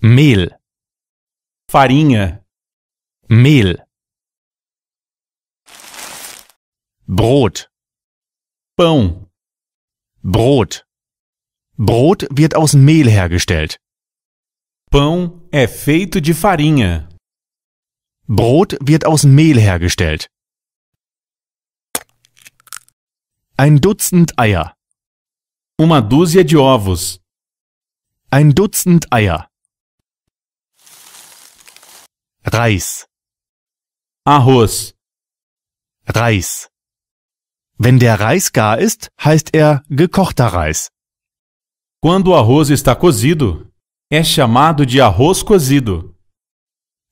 Mehl, farinha, Mehl, Brot, pão, Brot. Brot wird aus Mehl hergestellt. Pão é feito de farinha. Brot wird aus Mehl hergestellt. Ein Dutzend Eier. Uma dúzia de ovos. Ein Dutzend Eier. Reis. Arroz. Reis. Wenn der Reis gar ist, heißt er gekochter Reis. Quando o arroz está cozido, é chamado de arroz cozido.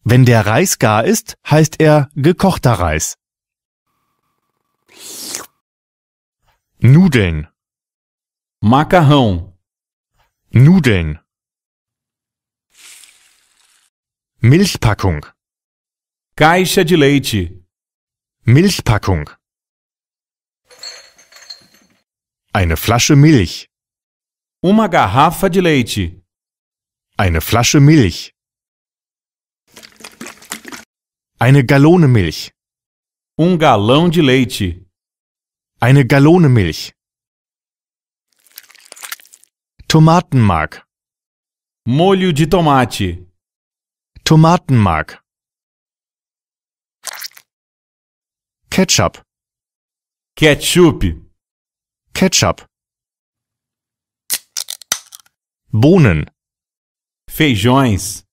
Wenn der Reis gar ist, heißt er gekochter Reis. Nudeln. Macarrão. Nudeln. Milchpackung. Caixa de leite. Milchpackung. Eine Flasche Milch. Uma garrafa de leite. Eine Flasche Milch. Eine Gallone Milch. Um galão de leite. Eine Gallone Milch. Tomatenmark. Molho de tomate. Tomatenmark Ketchup Ketchup Ketchup Bohnen Feijões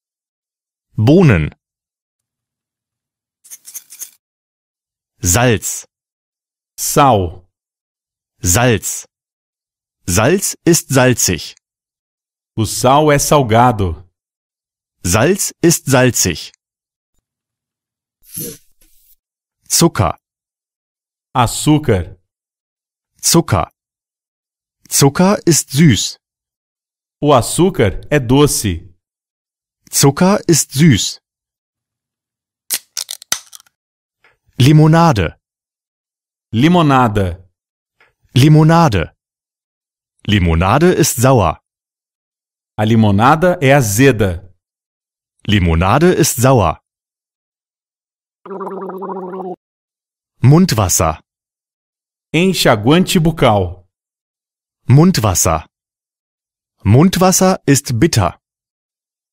Bohnen Salz Sau Salz Salz ist salzig. O sal é salgado. Salz ist salzig. Zucker. Açúcar. Zucker. Zucker ist süß. O açúcar é doce. Zucker ist süß. Limonade. Limonade. Limonade. Limonade ist sauer. A limonada é azeda. Limonade ist sauer. Mundwasser. Enxaguante bucal. Mundwasser. Mundwasser ist bitter.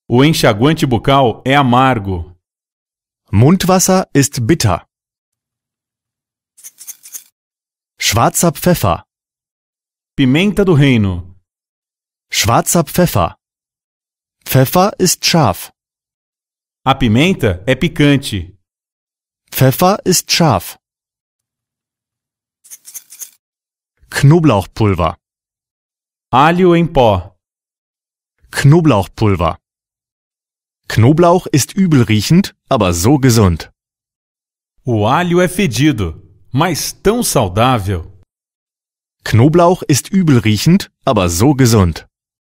O enxaguante bucal é amargo. Mundwasser ist bitter. Schwarzer Pfeffer. Pimenta do Reino. Schwarzer Pfeffer. Pfeffer ist scharf. A pimenta é picante. Pfeffer ist scharf. Knoblauchpulver. Alho em pó. Knoblauchpulver. Knoblauch ist übelriechend, aber so gesund. O alho é fedido, mas tão saudável. Knoblauch ist übelriechend, aber so gesund.